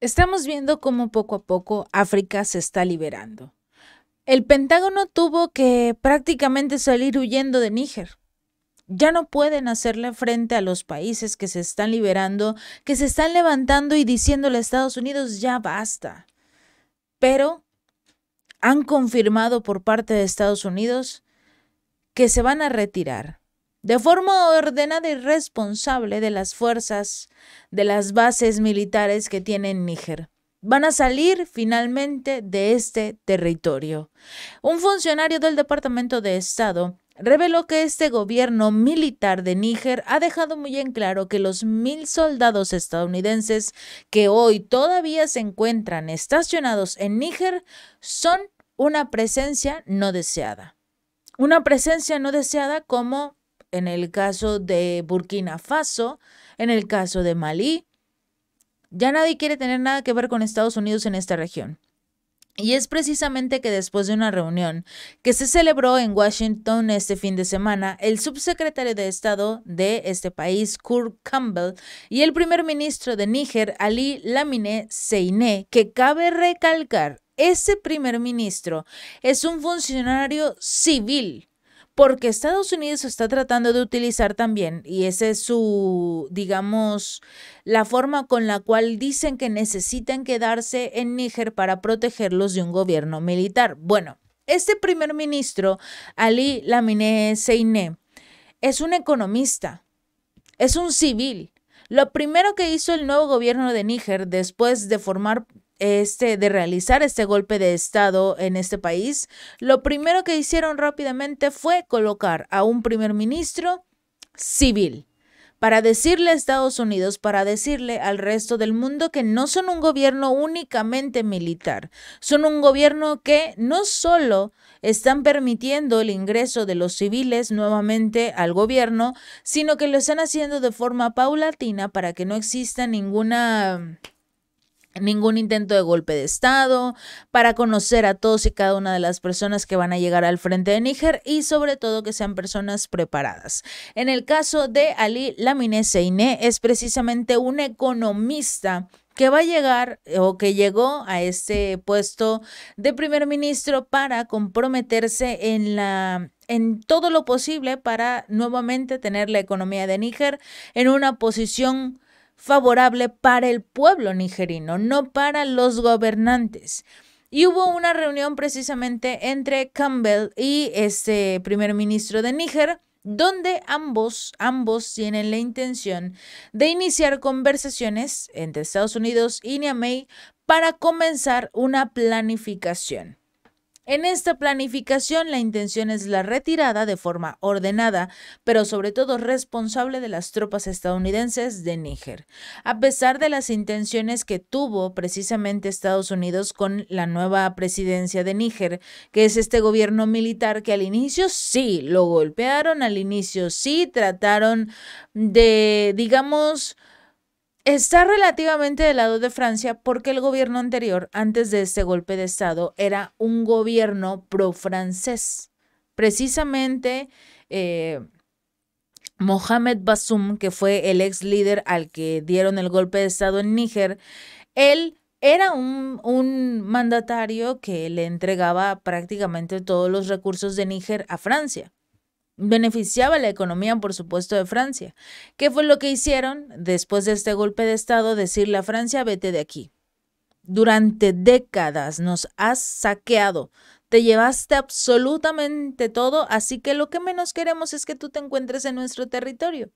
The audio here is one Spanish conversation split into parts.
Estamos viendo cómo poco a poco África se está liberando. El Pentágono tuvo que prácticamente salir huyendo de Níger. Ya no pueden hacerle frente a los países que se están liberando, que se están levantando y diciéndole a Estados Unidos ya basta. Pero han confirmado por parte de Estados Unidos que se van a retirar de forma ordenada y responsable de las fuerzas de las bases militares que tiene Níger. Van a salir finalmente de este territorio. Un funcionario del Departamento de Estado reveló que este gobierno militar de Níger ha dejado muy en claro que los mil soldados estadounidenses que hoy todavía se encuentran estacionados en Níger son una presencia no deseada. Una presencia no deseada como en el caso de Burkina Faso, en el caso de Malí. Ya nadie quiere tener nada que ver con Estados Unidos en esta región. Y es precisamente que después de una reunión que se celebró en Washington este fin de semana, el subsecretario de Estado de este país, Kurt Campbell, y el primer ministro de Níger, Ali Lamine Seine, que cabe recalcar, ese primer ministro es un funcionario civil porque Estados Unidos está tratando de utilizar también, y esa es su, digamos, la forma con la cual dicen que necesitan quedarse en Níger para protegerlos de un gobierno militar. Bueno, este primer ministro, Ali Lamine Seine es un economista, es un civil. Lo primero que hizo el nuevo gobierno de Níger después de formar este, de realizar este golpe de Estado en este país, lo primero que hicieron rápidamente fue colocar a un primer ministro civil para decirle a Estados Unidos, para decirle al resto del mundo que no son un gobierno únicamente militar, son un gobierno que no solo están permitiendo el ingreso de los civiles nuevamente al gobierno, sino que lo están haciendo de forma paulatina para que no exista ninguna ningún intento de golpe de Estado, para conocer a todos y cada una de las personas que van a llegar al frente de Níger y sobre todo que sean personas preparadas. En el caso de Ali Laminé Seine es precisamente un economista que va a llegar o que llegó a este puesto de primer ministro para comprometerse en la en todo lo posible para nuevamente tener la economía de Níger en una posición favorable para el pueblo nigerino, no para los gobernantes. Y hubo una reunión precisamente entre Campbell y este primer ministro de Níger, donde ambos, ambos tienen la intención de iniciar conversaciones entre Estados Unidos y Niamey para comenzar una planificación. En esta planificación la intención es la retirada de forma ordenada, pero sobre todo responsable de las tropas estadounidenses de Níger. A pesar de las intenciones que tuvo precisamente Estados Unidos con la nueva presidencia de Níger, que es este gobierno militar que al inicio sí lo golpearon, al inicio sí trataron de, digamos, Está relativamente del lado de Francia porque el gobierno anterior, antes de este golpe de Estado, era un gobierno pro-francés. Precisamente eh, Mohamed Bassoum, que fue el ex líder al que dieron el golpe de Estado en Níger, él era un mandatario que le entregaba prácticamente todos los recursos de Níger a Francia beneficiaba la economía, por supuesto, de Francia. ¿Qué fue lo que hicieron después de este golpe de Estado? Decirle a Francia, vete de aquí. Durante décadas nos has saqueado, te llevaste absolutamente todo, así que lo que menos queremos es que tú te encuentres en nuestro territorio.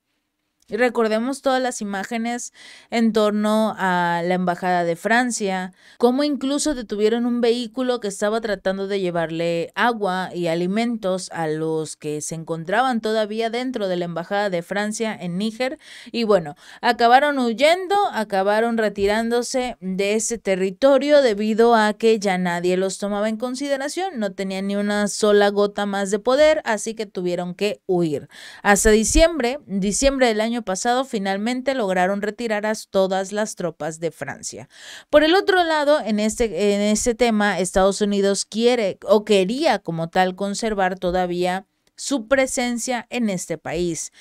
Y recordemos todas las imágenes en torno a la Embajada de Francia, como incluso detuvieron un vehículo que estaba tratando de llevarle agua y alimentos a los que se encontraban todavía dentro de la Embajada de Francia en Níger. Y bueno, acabaron huyendo, acabaron retirándose de ese territorio debido a que ya nadie los tomaba en consideración, no tenían ni una sola gota más de poder, así que tuvieron que huir. Hasta diciembre, diciembre del año pasado finalmente lograron retirar a todas las tropas de Francia. Por el otro lado, en este, en este tema, Estados Unidos quiere o quería como tal conservar todavía su presencia en este país.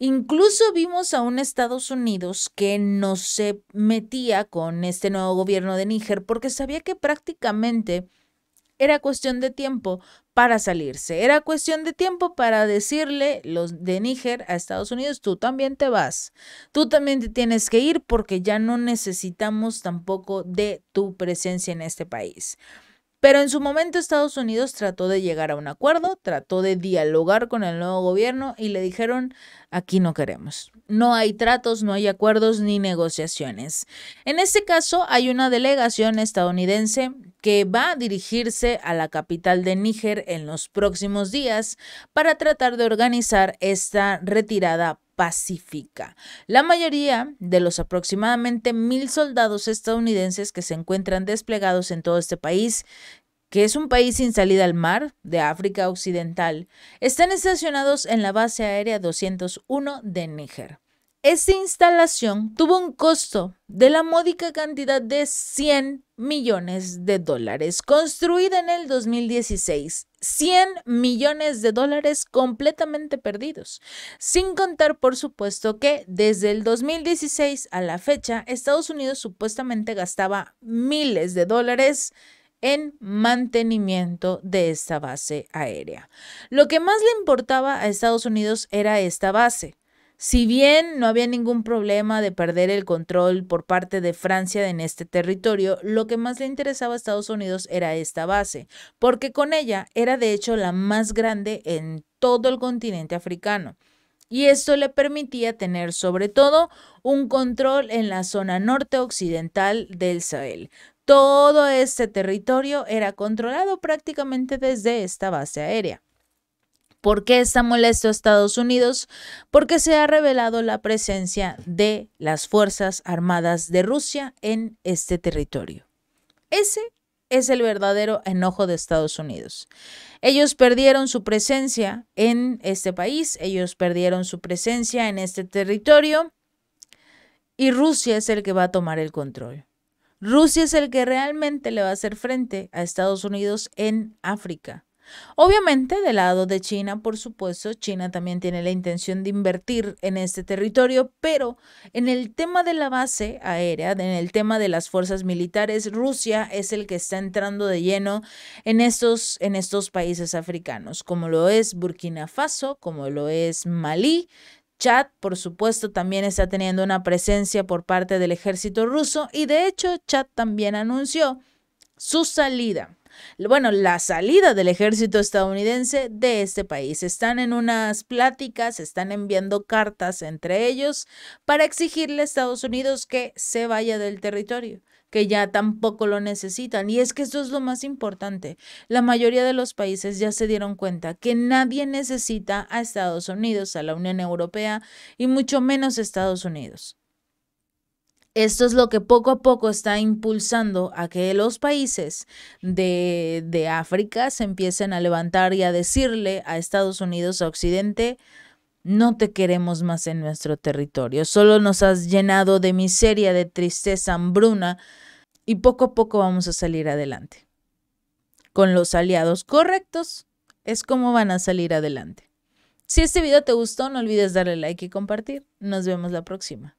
Incluso vimos a un Estados Unidos que no se metía con este nuevo gobierno de Níger porque sabía que prácticamente era cuestión de tiempo para salirse, era cuestión de tiempo para decirle los de Níger a Estados Unidos, tú también te vas, tú también te tienes que ir porque ya no necesitamos tampoco de tu presencia en este país. Pero en su momento Estados Unidos trató de llegar a un acuerdo, trató de dialogar con el nuevo gobierno y le dijeron, aquí no queremos. No hay tratos, no hay acuerdos ni negociaciones. En este caso hay una delegación estadounidense que va a dirigirse a la capital de Níger en los próximos días para tratar de organizar esta retirada pacífica. La mayoría de los aproximadamente mil soldados estadounidenses que se encuentran desplegados en todo este país que es un país sin salida al mar de África Occidental, están estacionados en la base aérea 201 de Níger. Esa instalación tuvo un costo de la módica cantidad de 100 millones de dólares, construida en el 2016. 100 millones de dólares completamente perdidos, sin contar por supuesto que desde el 2016 a la fecha Estados Unidos supuestamente gastaba miles de dólares en mantenimiento de esta base aérea. Lo que más le importaba a Estados Unidos era esta base si bien no había ningún problema de perder el control por parte de Francia en este territorio, lo que más le interesaba a Estados Unidos era esta base, porque con ella era de hecho la más grande en todo el continente africano. Y esto le permitía tener sobre todo un control en la zona norte occidental del Sahel. Todo este territorio era controlado prácticamente desde esta base aérea. ¿Por qué está molesto Estados Unidos? Porque se ha revelado la presencia de las Fuerzas Armadas de Rusia en este territorio. Ese es el verdadero enojo de Estados Unidos. Ellos perdieron su presencia en este país, ellos perdieron su presencia en este territorio y Rusia es el que va a tomar el control. Rusia es el que realmente le va a hacer frente a Estados Unidos en África. Obviamente, del lado de China, por supuesto, China también tiene la intención de invertir en este territorio, pero en el tema de la base aérea, en el tema de las fuerzas militares, Rusia es el que está entrando de lleno en estos, en estos países africanos, como lo es Burkina Faso, como lo es Malí, Chad, por supuesto, también está teniendo una presencia por parte del ejército ruso y de hecho Chad también anunció su salida bueno, la salida del ejército estadounidense de este país. Están en unas pláticas, están enviando cartas entre ellos para exigirle a Estados Unidos que se vaya del territorio que ya tampoco lo necesitan. Y es que esto es lo más importante. La mayoría de los países ya se dieron cuenta que nadie necesita a Estados Unidos, a la Unión Europea y mucho menos a Estados Unidos. Esto es lo que poco a poco está impulsando a que los países de, África se empiecen a levantar y a decirle a Estados Unidos, a Occidente, no te queremos más en nuestro territorio, solo nos has llenado de miseria, de tristeza, hambruna, y poco a poco vamos a salir adelante. Con los aliados correctos es como van a salir adelante. Si este video te gustó, no olvides darle like y compartir. Nos vemos la próxima.